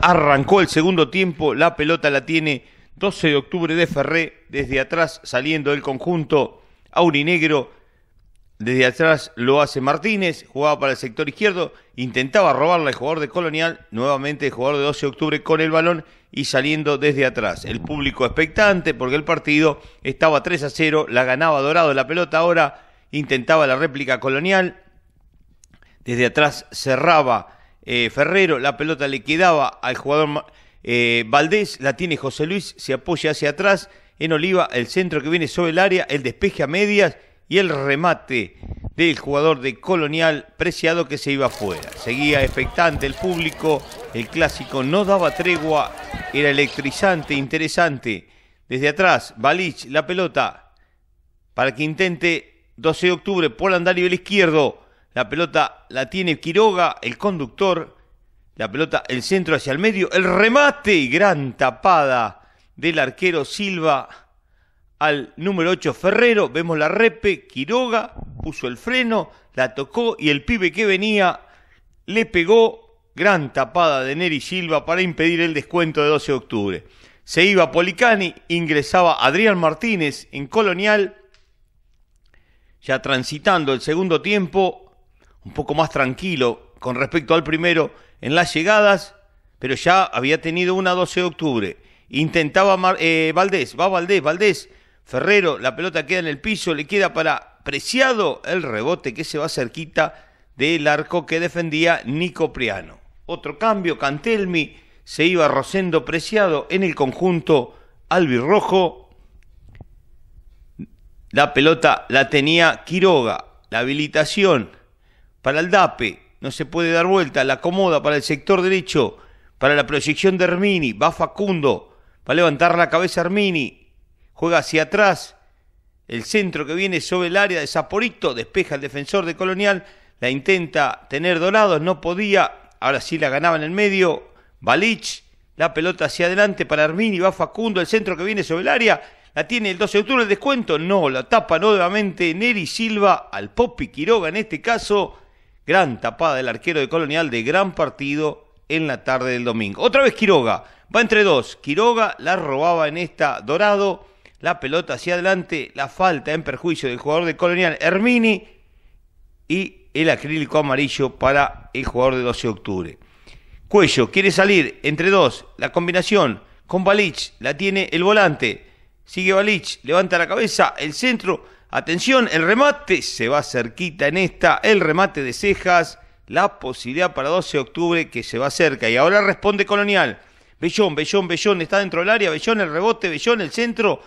Arrancó el segundo tiempo, la pelota la tiene 12 de octubre de Ferré, desde atrás saliendo del conjunto aurinegro, desde atrás lo hace Martínez, jugaba para el sector izquierdo, intentaba robarla el jugador de Colonial, nuevamente el jugador de 12 de octubre con el balón y saliendo desde atrás. El público expectante porque el partido estaba 3 a 0, la ganaba Dorado la pelota ahora, intentaba la réplica Colonial, desde atrás cerraba eh, Ferrero, la pelota le quedaba al jugador eh, Valdés, la tiene José Luis, se apoya hacia atrás, en Oliva, el centro que viene sobre el área, el despeje a medias y el remate del jugador de Colonial Preciado que se iba afuera. Seguía expectante el público, el clásico no daba tregua, era electrizante, interesante. Desde atrás, Balich, la pelota, para que intente 12 de octubre por andar nivel izquierdo la pelota la tiene Quiroga, el conductor, la pelota el centro hacia el medio, el remate gran tapada del arquero Silva al número 8 Ferrero, vemos la repe, Quiroga puso el freno, la tocó y el pibe que venía le pegó, gran tapada de Neri Silva para impedir el descuento de 12 de octubre. Se iba Policani, ingresaba Adrián Martínez en Colonial, ya transitando el segundo tiempo, un poco más tranquilo con respecto al primero en las llegadas, pero ya había tenido una 12 de octubre. Intentaba eh, Valdés, va Valdés, Valdés, Ferrero, la pelota queda en el piso, le queda para Preciado el rebote que se va cerquita del arco que defendía Nico Priano. Otro cambio, Cantelmi, se iba Rosendo Preciado en el conjunto albirrojo. La pelota la tenía Quiroga, la habilitación para el DAPE, no se puede dar vuelta, la acomoda para el sector derecho, para la proyección de Hermini, va Facundo, va a levantar la cabeza Armini, juega hacia atrás, el centro que viene sobre el área de Saporito, despeja el defensor de Colonial, la intenta tener Dorados, no podía, ahora sí la ganaba en el medio, Balich, la pelota hacia adelante para Armini, va Facundo, el centro que viene sobre el área, la tiene el 12 de octubre, el descuento, no, la tapa nuevamente Neri Silva al Popi Quiroga en este caso, Gran tapada del arquero de Colonial de gran partido en la tarde del domingo. Otra vez Quiroga. Va entre dos. Quiroga la robaba en esta Dorado. La pelota hacia adelante. La falta en perjuicio del jugador de Colonial Hermini. Y el acrílico amarillo para el jugador de 12 de octubre. Cuello quiere salir entre dos. La combinación con Balich. La tiene el volante. Sigue Balich. Levanta la cabeza. El centro Atención, el remate se va cerquita en esta, el remate de cejas, la posibilidad para 12 de octubre que se va cerca. Y ahora responde Colonial. Bellón, Bellón, Bellón, está dentro del área, Bellón el rebote, Bellón el centro.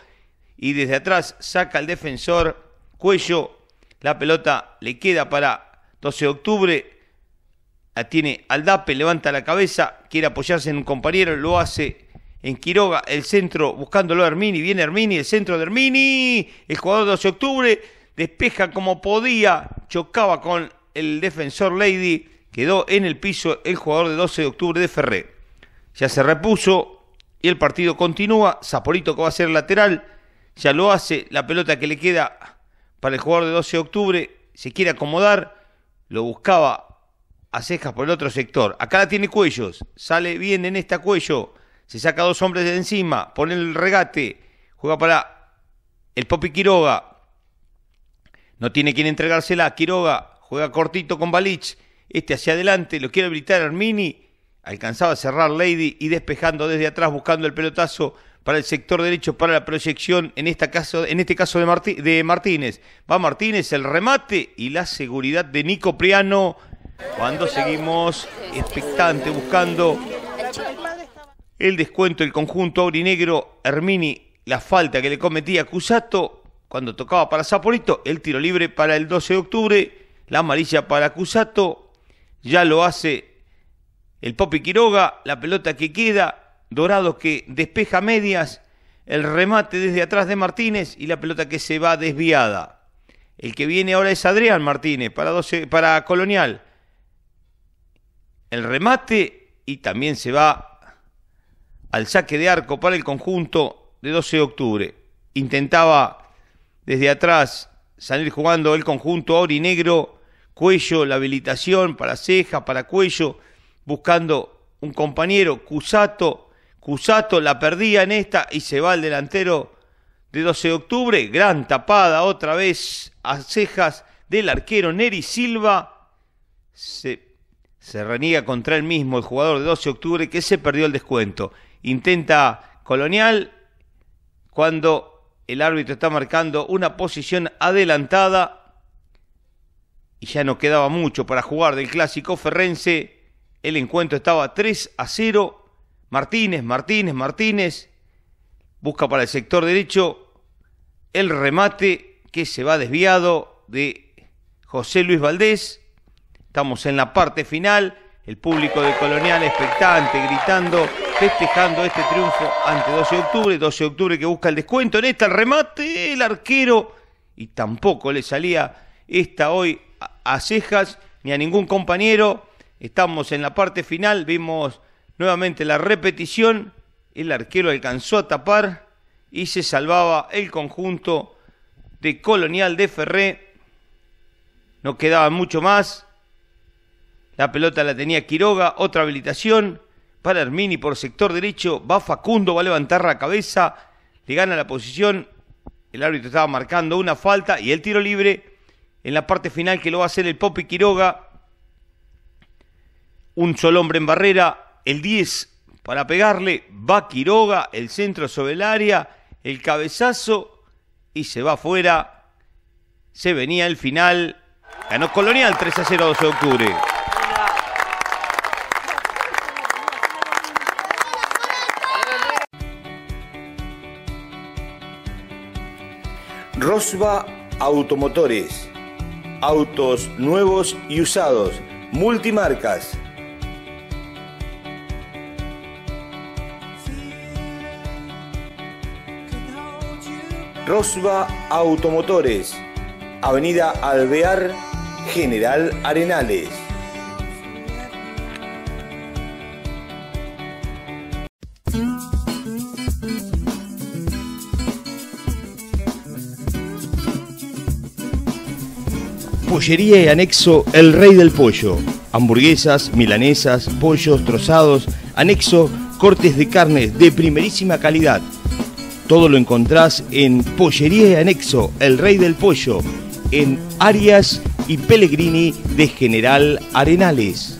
Y desde atrás saca al defensor Cuello. La pelota le queda para 12 de octubre. La tiene Aldape, levanta la cabeza, quiere apoyarse en un compañero, lo hace en Quiroga, el centro buscándolo a Hermini, viene Hermini, el centro de Hermini, el jugador de 12 de octubre, despeja como podía, chocaba con el defensor Lady, quedó en el piso el jugador de 12 de octubre de Ferré. Ya se repuso y el partido continúa, Saporito que va a ser lateral, ya lo hace, la pelota que le queda para el jugador de 12 de octubre, se quiere acomodar, lo buscaba a cejas por el otro sector, acá la tiene Cuellos, sale bien en esta Cuello, se saca dos hombres de encima, pone el regate, juega para el Popi Quiroga, no tiene quien entregársela, Quiroga juega cortito con Balich, este hacia adelante, lo quiere habilitar Armini, alcanzaba a cerrar Lady y despejando desde atrás buscando el pelotazo para el sector derecho para la proyección en, caso, en este caso de, de Martínez. Va Martínez, el remate y la seguridad de Nico Priano cuando seguimos expectante buscando el descuento del conjunto aurinegro, Hermini, la falta que le cometía Cusato cuando tocaba para Saporito, el tiro libre para el 12 de octubre, la amarilla para Cusato, ya lo hace el Popi Quiroga, la pelota que queda, Dorado que despeja medias, el remate desde atrás de Martínez y la pelota que se va desviada. El que viene ahora es Adrián Martínez para, para Colonial. El remate y también se va al saque de arco para el conjunto de 12 de octubre. Intentaba desde atrás salir jugando el conjunto negro, cuello, la habilitación para ceja, para cuello, buscando un compañero, Cusato. Cusato la perdía en esta y se va el delantero de 12 de octubre. Gran tapada otra vez a cejas del arquero Neri Silva. Se, se reniega contra él mismo el jugador de 12 de octubre que se perdió el descuento. Intenta Colonial cuando el árbitro está marcando una posición adelantada y ya no quedaba mucho para jugar del clásico ferrense. El encuentro estaba 3 a 0. Martínez, Martínez, Martínez busca para el sector derecho el remate que se va desviado de José Luis Valdés. Estamos en la parte final, el público de Colonial expectante, gritando festejando este triunfo ante 12 de octubre. 12 de octubre que busca el descuento en este remate, el arquero. Y tampoco le salía esta hoy a Cejas ni a ningún compañero. Estamos en la parte final, vimos nuevamente la repetición. El arquero alcanzó a tapar y se salvaba el conjunto de Colonial de Ferré. No quedaba mucho más. La pelota la tenía Quiroga, otra habilitación para por sector derecho, va Facundo, va a levantar la cabeza, le gana la posición, el árbitro estaba marcando una falta y el tiro libre en la parte final que lo va a hacer el Popi Quiroga, un solo hombre en barrera, el 10 para pegarle, va Quiroga, el centro sobre el área, el cabezazo y se va afuera, se venía el final, ganó Colonial 3 a 0 12 de octubre. Rosba Automotores. Autos nuevos y usados, multimarcas. Rosba Automotores, Avenida Alvear, General Arenales. Pollería y anexo El Rey del Pollo. Hamburguesas, milanesas, pollos trozados, anexo cortes de carne de primerísima calidad. Todo lo encontrás en Pollería y anexo El Rey del Pollo en Arias y Pellegrini de General Arenales.